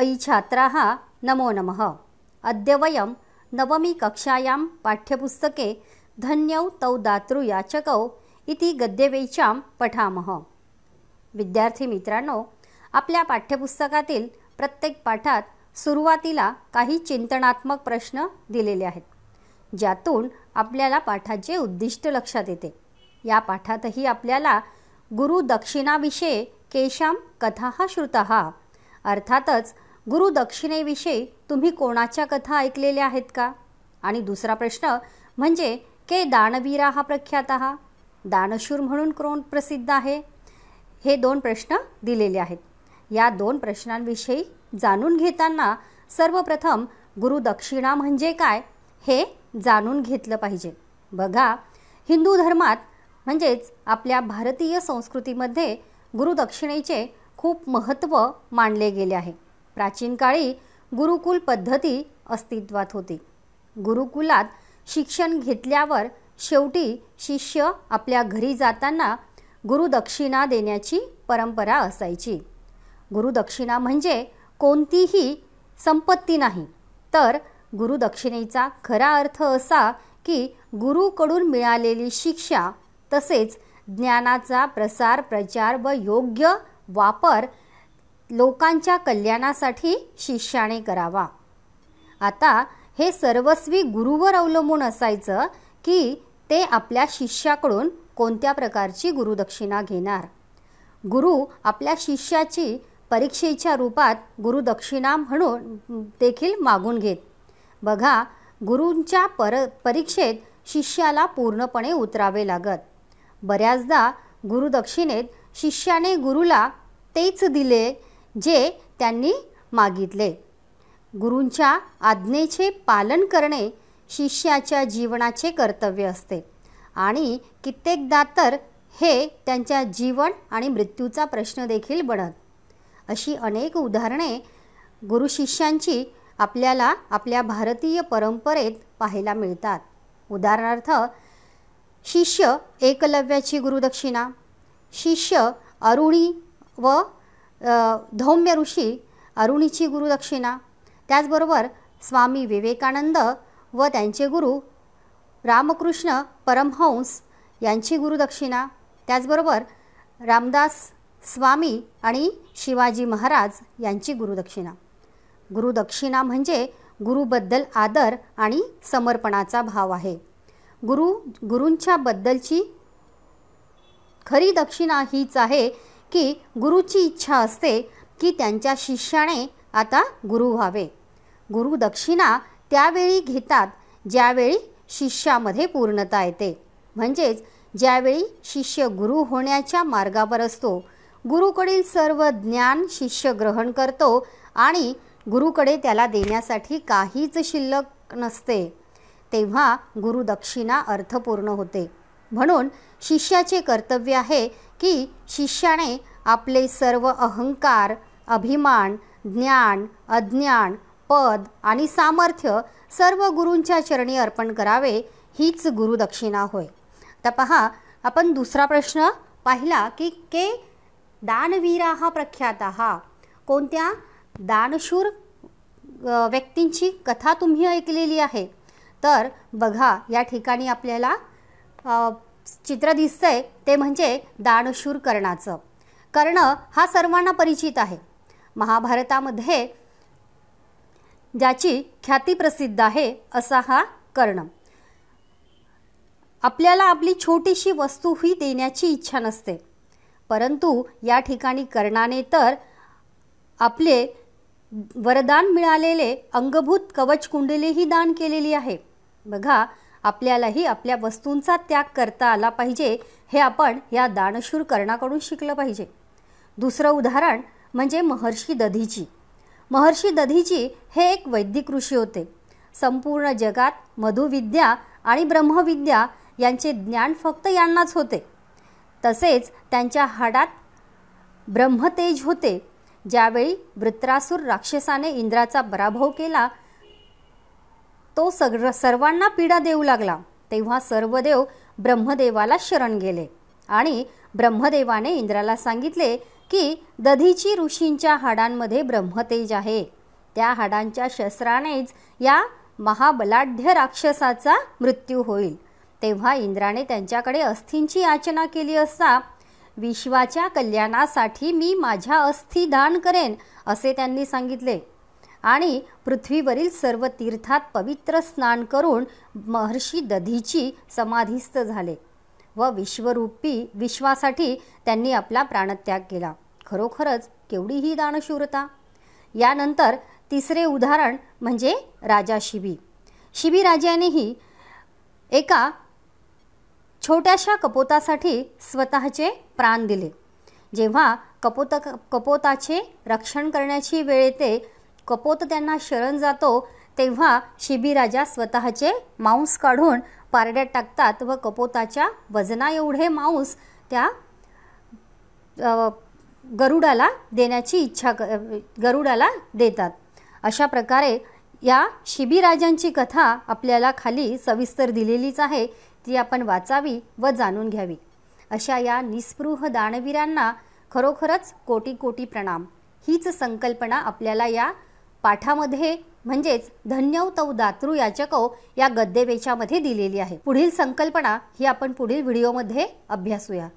अयि छात्राः नमो नमः अद्य वयं नवमीकक्षायां पाठ्यपुस्तके धन्यौ तौ दातृयाचकौ इति गद्यवेचां पठामः विद्यार्थी मित्रांनो आपल्या पाठ्यपुस्तकातील प्रत्येक पाठात सुरुवातीला काही चिंतनात्मक प्रश्न दिलेले आहेत ज्यातून आपल्याला पाठाचे उद्दिष्ट लक्षात येते या पाठातही आपल्याला गुरुदक्षिणाविषयी केशाम कथा श्रुत अर्थातच गुरु तुम्ही कोणाच्या कथा ऐकलेल्या आहेत का आणि दुसरा प्रश्न म्हणजे के दानवीरा हा प्रख्यात हा दानशूर म्हणून कोण प्रसिद्ध आहे हे दोन प्रश्न दिलेले आहेत या दोन प्रश्नांविषयी जाणून घेताना सर्वप्रथम गुरुदक्षिणा म्हणजे काय हे जाणून घेतलं पाहिजे बघा हिंदू धर्मात म्हणजेच आपल्या भारतीय संस्कृतीमध्ये गुरुदक्षिणेचे खूप महत्त्व मानले गेले आहे प्राचीन काळी गुरुकुल पद्धती अस्तित्वात होती गुरुकुलात शिक्षण घेतल्यावर शेवटी शिष्य आपल्या घरी जाताना गुरुदक्षिणा देण्याची परंपरा असायची गुरुदक्षिणा म्हणजे कोणतीही संपत्ती नाही तर गुरुदक्षिणेचा खरा अर्थ असा की गुरुकडून मिळालेली शिक्षा तसेच ज्ञानाचा प्रसार प्रचार व योग्य वापर लोकांच्या कल्याणासाठी शिष्याने करावा आता हे सर्वस्वी गुरुवर अवलंबून असायचं की ते आपल्या शिष्याकडून कोणत्या प्रकारची गुरुदक्षिणा घेणार गुरु आपल्या शिष्याची परीक्षेच्या रूपात गुरुदक्षिणा म्हणून देखील मागून घेत बघा गुरूंच्या पर परीक्षेत शिष्याला पूर्णपणे उतरावे लागत बऱ्याचदा गुरुदक्षिणेत शिष्याने गुरुला तेच दिले जे त्यांनी मागितले गुरूंच्या आज्ञेचे पालन करणे शिष्याच्या जीवनाचे कर्तव्य असते आणि कित्येकदा तर हे त्यांच्या जीवन आणि मृत्यूचा प्रश्न देखील बनत अशी अनेक उदाहरणे गुरु शिष्यांची आपल्याला आपल्या भारतीय परंपरेत पाहायला मिळतात उदाहरणार्थ शिष्य एकलव्याची गुरुदक्षिणा शिष्य अरुणी व धौम्य ऋषी अरुणीची गुरुदक्षिणा त्याचबरोबर स्वामी विवेकानंद व त्यांचे गुरु रामकृष्ण परमहंस यांची गुरुदक्षिणा त्याचबरोबर रामदास स्वामी आणि शिवाजी महाराज यांची गुरुदक्षिणा गुरुदक्षिणा म्हणजे गुरुबद्दल आदर आणि समर्पणाचा भाव आहे गुरु गुरूंच्याबद्दलची खरी दक्षिणा हीच आहे की गुरुची इच्छा असते की त्यांच्या शिष्याने आता गुरु व्हावे गुरु दक्षिणा त्यावेळी घेतात ज्यावेळी शिष्यामध्ये पूर्णता येते म्हणजेच ज्यावेळी शिष्य गुरु होण्याच्या मार्गावर असतो गुरुकडील सर्व ज्ञान शिष्य ग्रहण करतो आणि गुरुकडे त्याला देण्यासाठी काहीच शिल्लक नसते तेव्हा गुरुदक्षिणा अर्थपूर्ण होते म्हणून शिष्याचे कर्तव्य आहे की शिष्याने आपले सर्व अहंकार अभिमान ज्ञान अज्ञान पद आणि सामर्थ्य सर्व गुरूंच्या चरणी अर्पण करावे हीच गुरुदक्षिणा होय तर पहा आपण दुसरा प्रश्न पाहिला की के दानवीरा हा प्रख्यात हा कोणत्या दानशूर व्यक्तींची कथा तुम्ही ऐकलेली आहे तर बघा या ठिकाणी आपल्याला चित्र दिसतंय ते म्हणजे दानशूर कर्णाचं कर्ण हा सर्वांना परिचित आहे महाभारतामध्ये ज्याची ख्याती प्रसिद्ध आहे असा हा कर्ण आपल्याला आपली छोटीशी वस्तूही देण्याची इच्छा नसते परंतु या ठिकाणी कर्णाने तर आपले वरदान मिळालेले अंगभूत कवच कुंडलीही दान केलेली आहे बघा आपल्यालाही आपल्या वस्तूंचा त्याग करता आला पाहिजे हे आपण या दानशूर कर्णाकडून शिकलं पाहिजे दुसरं उदाहरण म्हणजे महर्षी दधीची महर्षी दधीची हे एक वैदिक ऋषी होते संपूर्ण जगात मधुविद्या आणि ब्रह्मविद्या यांचे ज्ञान फक्त यांनाच होते तसेच त्यांच्या हाडात ब्रह्मतेज होते ज्यावेळी वृत्रासूर राक्षसाने इंद्राचा पराभव केला तो सगळ सर्वांना पीडा देऊ लागला तेव्हा सर्व देव ब्रह्मदेवाला शरण गेले आणि ब्रह्मदेवाने इंद्राला सांगितले की दधीची ऋषींच्या हाडांमध्ये ब्रह्मतेज आहे त्या हाडांच्या शस्त्रानेच या महाबलाढ्य राक्षसाचा मृत्यू होईल तेव्हा इंद्राने त्यांच्याकडे अस्थींची याचना केली असता विश्वाच्या कल्याणासाठी मी माझ्या अस्थी दान करेन असे त्यांनी सांगितले आणि पृथ्वीवरील सर्व तीर्थात पवित्र स्नान करून महर्षी दधीची समाधीस्थ झाले व विश्वरूपी विश्वासाठी त्यांनी आपला प्राणत्याग केला खरोखरच केवढी ही दानशूरता यानंतर तिसरे उदाहरण म्हणजे राजा शिबी शिबी राजानेही एका छोट्याशा कपोतासाठी स्वतःचे प्राण दिले जेव्हा कपोत कपोताचे रक्षण करण्याची वेळ येते कपोत त्यांना शरण जातो तेव्हा शिबिराजा स्वतःचे मांस काढून पारड्यात टाकतात व कपोताच्या वजना एवढे मांस त्या गरुडाला देण्याची इच्छा क गरुडाला देतात अशा प्रकारे या शिबिराजांची कथा आपल्याला खाली सविस्तर दिलेलीच आहे ती आपण वाचावी व जाणून घ्यावी अशा या निस्पृह दानवीरांना खरोखरच कोटी कोटी प्रणाम हीच संकल्पना आपल्याला या पाठामध्ये म्हणजेच धन्यव तव दातृ याचको या गद्यवेचामध्ये दिलेली आहे पुढील संकल्पना ही आपण पुढील व्हिडिओमध्ये अभ्यासूया